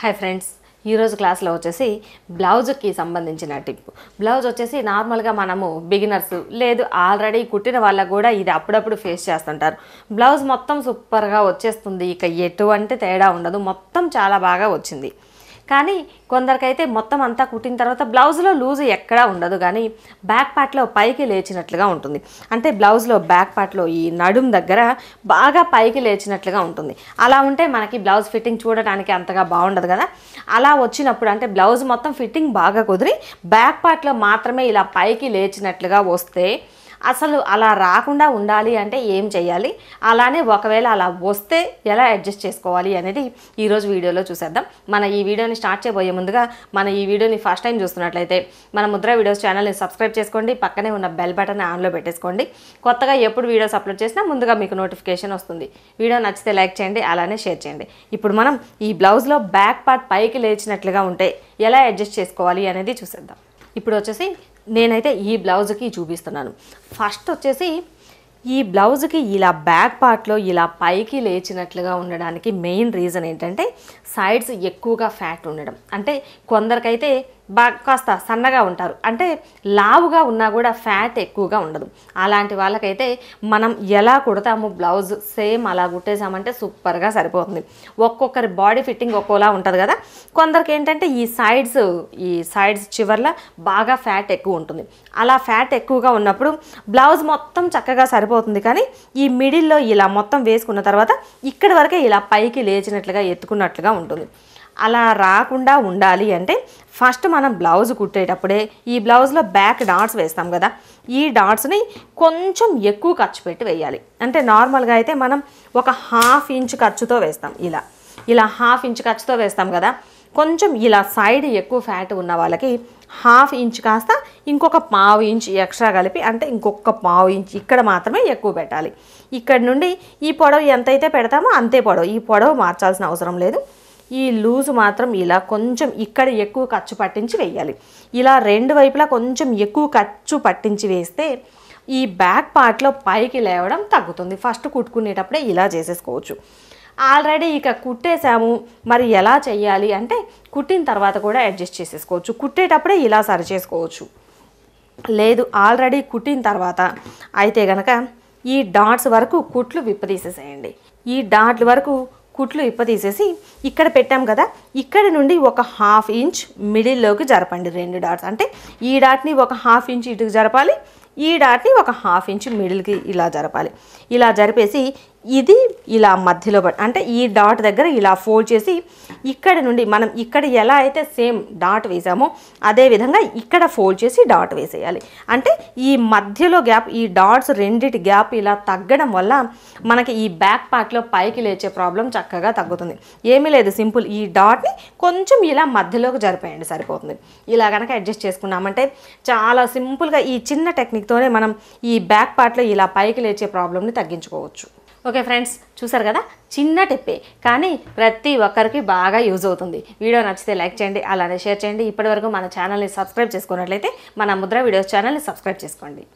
hi friends ఈరోజు క్లాస్లో వచ్చేసి బ్లౌజ్కి సంబంధించిన టిప్ బ్లౌజ్ వచ్చేసి నార్మల్గా మనము బిగినర్స్ లేదు ఆల్రెడీ కుట్టిన వాళ్ళకు కూడా ఇది అప్పుడప్పుడు ఫేస్ చేస్తుంటారు బ్లౌజ్ మొత్తం సూపర్గా వచ్చేస్తుంది ఇక ఎటువంటి తేడా ఉండదు మొత్తం చాలా బాగా వచ్చింది కానీ కొందరికైతే మొత్తం అంతా కుట్టిన తర్వాత బ్లౌజ్లో లూజ్ ఎక్కడా ఉండదు కానీ బ్యాక్ పార్ట్లో పైకి లేచినట్లుగా ఉంటుంది అంటే బ్లౌజ్లో బ్యాక్ పార్ట్లో ఈ నడుం దగ్గర బాగా పైకి లేచినట్లుగా ఉంటుంది అలా ఉంటే మనకి బ్లౌజ్ ఫిట్టింగ్ చూడడానికి అంతగా బాగుండదు కదా అలా వచ్చినప్పుడు అంటే బ్లౌజ్ మొత్తం ఫిట్టింగ్ బాగా కుదిరి బ్యాక్ పార్ట్లో మాత్రమే ఇలా పైకి లేచినట్లుగా వస్తే అసలు అలా రాకుండా ఉండాలి అంటే ఏం చేయాలి అలానే ఒకవేళ అలా వస్తే ఎలా అడ్జస్ట్ చేసుకోవాలి అనేది ఈరోజు వీడియోలో చూసేద్దాం మన ఈ వీడియోని స్టార్ట్ చేయబోయే ముందుగా మన ఈ వీడియోని ఫస్ట్ టైం చూస్తున్నట్లయితే మన ముద్ర వీడియోస్ ఛానల్ని సబ్స్క్రైబ్ చేసుకోండి పక్కనే ఉన్న బెల్ బటన్ ఆన్లో పెట్టేసుకోండి కొత్తగా ఎప్పుడు వీడియోస్ అప్లోడ్ చేసినా ముందుగా మీకు నోటిఫికేషన్ వస్తుంది వీడియో నచ్చితే లైక్ చేయండి అలానే షేర్ చేయండి ఇప్పుడు మనం ఈ బ్లౌజ్లో బ్యాక్ పార్ట్ పైకి లేచినట్లుగా ఉంటే ఎలా అడ్జస్ట్ చేసుకోవాలి అనేది చూసేద్దాం ఇప్పుడు వచ్చేసి నేనైతే ఈ బ్లౌజ్కి చూపిస్తున్నాను ఫస్ట్ వచ్చేసి ఈ బ్లౌజ్కి ఇలా బ్యాక్ పార్ట్లో ఇలా పైకి లేచినట్లుగా ఉండడానికి మెయిన్ రీజన్ ఏంటంటే సైడ్స్ ఎక్కువగా ఫ్యాట్ ఉండడం అంటే కొందరికైతే బాగా కాస్త సన్నగా ఉంటారు అంటే లావుగా ఉన్నా కూడా ఫ్యాట్ ఎక్కువగా ఉండదు అలాంటి వాళ్ళకైతే మనం ఎలా కుడతాము బ్లౌజ్ సేమ్ అలా కుట్టేసామంటే సూపర్గా సరిపోతుంది ఒక్కొక్కరి బాడీ ఫిట్టింగ్ ఒక్కోలా ఉంటుంది కదా కొందరికి ఏంటంటే ఈ సైడ్స్ ఈ సైడ్స్ చివర్ల బాగా ఫ్యాట్ ఎక్కువ ఉంటుంది అలా ఫ్యాట్ ఎక్కువగా ఉన్నప్పుడు బ్లౌజ్ మొత్తం చక్కగా సరిపోతుంది కానీ ఈ మిడిల్లో ఇలా మొత్తం వేసుకున్న తర్వాత ఇక్కడి వరకే ఇలా పైకి లేచినట్లుగా ఎత్తుకున్నట్లుగా ఉంటుంది అలా రాకుండా ఉండాలి అంటే ఫస్ట్ మనం బ్లౌజ్ కుట్టేటప్పుడే ఈ బ్లౌజ్లో బ్యాక్ డాట్స్ వేస్తాం కదా ఈ డాట్స్ని కొంచెం ఎక్కువ ఖర్చు పెట్టి వేయాలి అంటే నార్మల్గా అయితే మనం ఒక హాఫ్ ఇంచ్ ఖర్చుతో వేస్తాం ఇలా ఇలా హాఫ్ ఇంచ్ ఖర్చుతో వేస్తాం కదా కొంచెం ఇలా సైడ్ ఎక్కువ ఫ్యాట్ ఉన్న వాళ్ళకి హాఫ్ ఇంచ్ కాస్త ఇంకొక పావు ఇంచ్ ఎక్స్ట్రా కలిపి అంటే ఇంకొక పావు ఇంచ్ ఇక్కడ మాత్రమే ఎక్కువ పెట్టాలి ఇక్కడ నుండి ఈ పొడవు ఎంతైతే పెడతామో అంతే పొడవు ఈ పొడవు మార్చాల్సిన అవసరం లేదు ఈ లూజ్ మాత్రం ఇలా కొంచెం ఇక్కడ ఎక్కువ ఖర్చు పట్టించి వేయాలి ఇలా రెండు వైపులా కొంచెం ఎక్కువ ఖర్చు పట్టించి వేస్తే ఈ బ్యాక్ పార్ట్లో పైకి లేవడం తగ్గుతుంది ఫస్ట్ కుట్టుకునేటప్పుడే ఇలా చేసేసుకోవచ్చు ఆల్రెడీ ఇక కుట్టేశాము మరి ఎలా చేయాలి అంటే కుట్టిన తర్వాత కూడా అడ్జస్ట్ చేసేసుకోవచ్చు కుట్టేటప్పుడే ఇలా సరి చేసుకోవచ్చు లేదు ఆల్రెడీ కుట్టిన తర్వాత అయితే కనుక ఈ డాట్స్ వరకు కుట్లు విప్పదీసేసేయండి ఈ డాట్ల వరకు కుట్లు ఇప్ప తీసేసి ఇక్కడ పెట్టాం కదా ఇక్కడ నుండి ఒక హాఫ్ ఇంచ్ మిడిల్లోకి జరపండి రెండు డాట్స్ అంటే ఈ డాట్ని ఒక హాఫ్ ఇంచ్ ఇటుకు జరపాలి ఈ డాట్ని ఒక హాఫ్ ఇంచ్ మిడిల్కి ఇలా జరపాలి ఇలా జరిపేసి ఇది ఇలా మధ్యలో పడి అంటే ఈ డాట్ దగ్గర ఇలా ఫోల్డ్ చేసి ఇక్కడ నుండి మనం ఇక్కడ ఎలా అయితే సేమ్ డాట్ వేసామో అదేవిధంగా ఇక్కడ ఫోల్డ్ చేసి డాట్ వేసేయాలి అంటే ఈ మధ్యలో గ్యాప్ ఈ డాట్స్ రెండిటి గ్యాప్ ఇలా తగ్గడం వల్ల మనకి ఈ బ్యాక్ పార్ట్లో పైకి లేచే ప్రాబ్లం చక్కగా తగ్గుతుంది ఏమీ లేదు సింపుల్ ఈ డాట్ని కొంచెం ఇలా మధ్యలోకి జరిపేయండి సరిపోతుంది ఇలా కనుక అడ్జస్ట్ చేసుకున్నామంటే చాలా సింపుల్గా ఈ చిన్న టెక్నిక్తోనే మనం ఈ బ్యాక్ పార్ట్లో ఇలా పైకి లేచే ప్రాబ్లమ్ని తగ్గించుకోవచ్చు ఓకే ఫ్రెండ్స్ చూసారు కదా చిన్న టిప్పే కానీ ప్రతి ఒక్కరికి బాగా యూజ్ అవుతుంది వీడియో నచ్చితే లైక్ చేయండి అలానే షేర్ చేయండి ఇప్పటివరకు మన ఛానల్ని సబ్స్క్రైబ్ చేసుకున్నట్లయితే మన ముద్ర వీడియోస్ ఛానల్ని సబ్స్క్రైబ్ చేసుకోండి